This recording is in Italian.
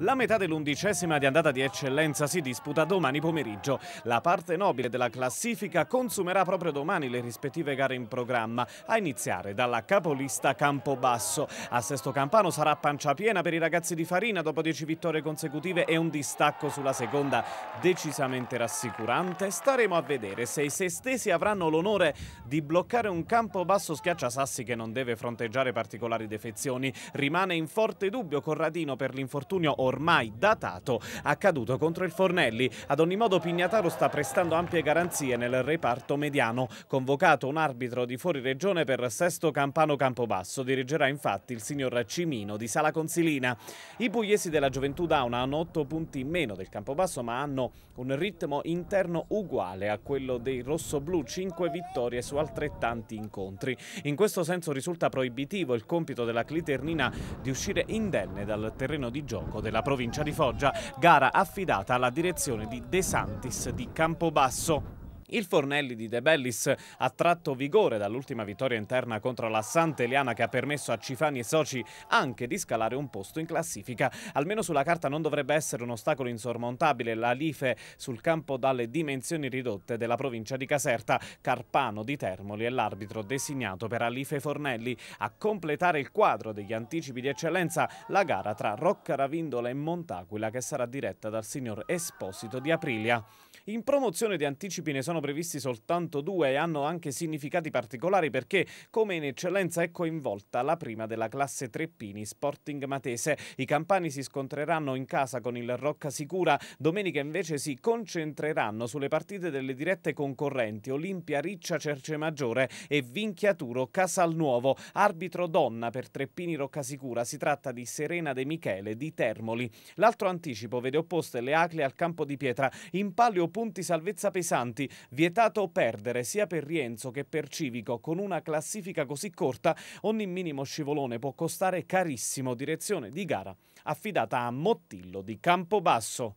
La metà dell'undicesima di andata di eccellenza si disputa domani pomeriggio. La parte nobile della classifica consumerà proprio domani le rispettive gare in programma, a iniziare dalla capolista Campobasso. A Sesto Campano sarà pancia piena per i ragazzi di Farina dopo 10 vittorie consecutive e un distacco sulla seconda decisamente rassicurante. Staremo a vedere se i sestesi avranno l'onore di bloccare un Campobasso schiacciasassi che non deve fronteggiare particolari defezioni. Rimane in forte dubbio Corradino per l'infortunio o ormai datato accaduto contro il Fornelli. Ad ogni modo Pignataro sta prestando ampie garanzie nel reparto mediano. Convocato un arbitro di fuori regione per Sesto Campano Campobasso, dirigerà infatti il signor Cimino di Sala Consilina. I pugliesi della Gioventù Dauna hanno 8 punti in meno del Campobasso ma hanno un ritmo interno uguale a quello dei rossoblù, 5 vittorie su altrettanti incontri. In questo senso risulta proibitivo il compito della Cliternina di uscire indenne dal terreno di gioco della della provincia di Foggia, gara affidata alla direzione di De Santis di Campobasso. Il Fornelli di De Bellis ha tratto vigore dall'ultima vittoria interna contro la Sant'Eliana che ha permesso a Cifani e Soci anche di scalare un posto in classifica. Almeno sulla carta non dovrebbe essere un ostacolo insormontabile la Life sul campo dalle dimensioni ridotte della provincia di Caserta. Carpano di Termoli è l'arbitro designato per Alife Fornelli a completare il quadro degli anticipi di eccellenza la gara tra Rocca Ravindola e Montaquila che sarà diretta dal signor Esposito di Aprilia. In promozione di anticipi ne sono sono previsti soltanto due e hanno anche significati particolari perché, come in eccellenza, è coinvolta la prima della classe Treppini Sporting Matese. I campani si scontreranno in casa con il Rocca Sicura, domenica invece si concentreranno sulle partite delle dirette concorrenti Olimpia Riccia Cercemaggiore e Vinchiaturo Casalnuovo. Arbitro donna per Treppini Rocca Sicura si tratta di Serena De Michele di Termoli. L'altro anticipo vede opposte le Acle al campo di pietra. In palio punti salvezza pesanti. Vietato perdere sia per Rienzo che per Civico. Con una classifica così corta ogni minimo scivolone può costare carissimo. Direzione di gara affidata a Mottillo di Campobasso.